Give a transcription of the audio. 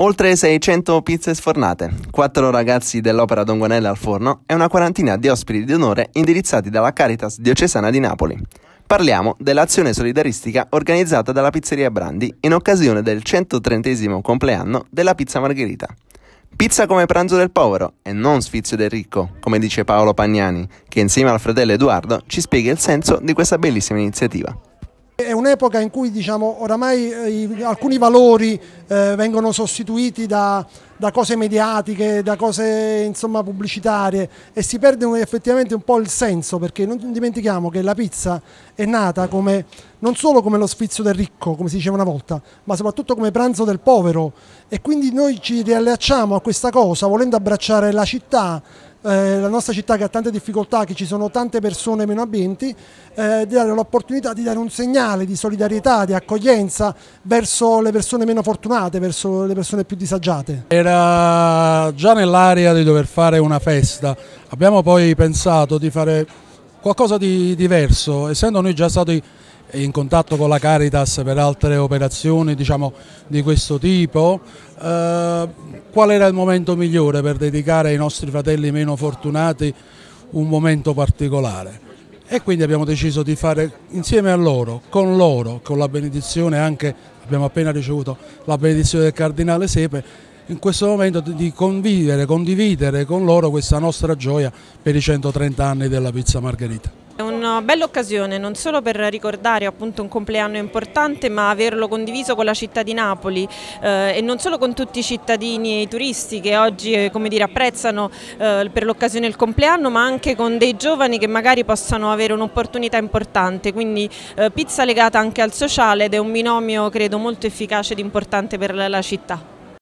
Oltre 600 pizze sfornate, 4 ragazzi dell'Opera Don Dongonella al forno e una quarantina di ospiti d'onore indirizzati dalla Caritas diocesana di Napoli. Parliamo dell'azione solidaristica organizzata dalla pizzeria Brandi in occasione del 130 compleanno della pizza margherita. Pizza come pranzo del povero e non sfizio del ricco, come dice Paolo Pagnani, che insieme al fratello Edoardo ci spiega il senso di questa bellissima iniziativa. È un'epoca in cui diciamo, oramai eh, alcuni valori eh, vengono sostituiti da, da, cose mediatiche, da cose insomma, pubblicitarie e si perde effettivamente un po' il senso perché non dimentichiamo che la pizza è nata come, non solo come lo sfizio del ricco, come si diceva una volta, ma soprattutto come pranzo del povero e quindi noi ci riallacciamo a questa cosa volendo abbracciare la città eh, la nostra città che ha tante difficoltà, che ci sono tante persone meno abbienti, eh, di dare l'opportunità di dare un segnale di solidarietà, di accoglienza verso le persone meno fortunate, verso le persone più disagiate. Era già nell'area di dover fare una festa, abbiamo poi pensato di fare qualcosa di diverso, essendo noi già stati in contatto con la Caritas per altre operazioni diciamo, di questo tipo. Eh, qual era il momento migliore per dedicare ai nostri fratelli meno fortunati un momento particolare? E quindi abbiamo deciso di fare insieme a loro, con loro, con la benedizione anche, abbiamo appena ricevuto la benedizione del Cardinale Sepe, in questo momento di convivere, condividere con loro questa nostra gioia per i 130 anni della pizza margherita. È una bella occasione non solo per ricordare appunto un compleanno importante ma averlo condiviso con la città di Napoli eh, e non solo con tutti i cittadini e i turisti che oggi eh, come dire, apprezzano eh, per l'occasione il compleanno ma anche con dei giovani che magari possano avere un'opportunità importante quindi eh, pizza legata anche al sociale ed è un binomio credo molto efficace ed importante per la città.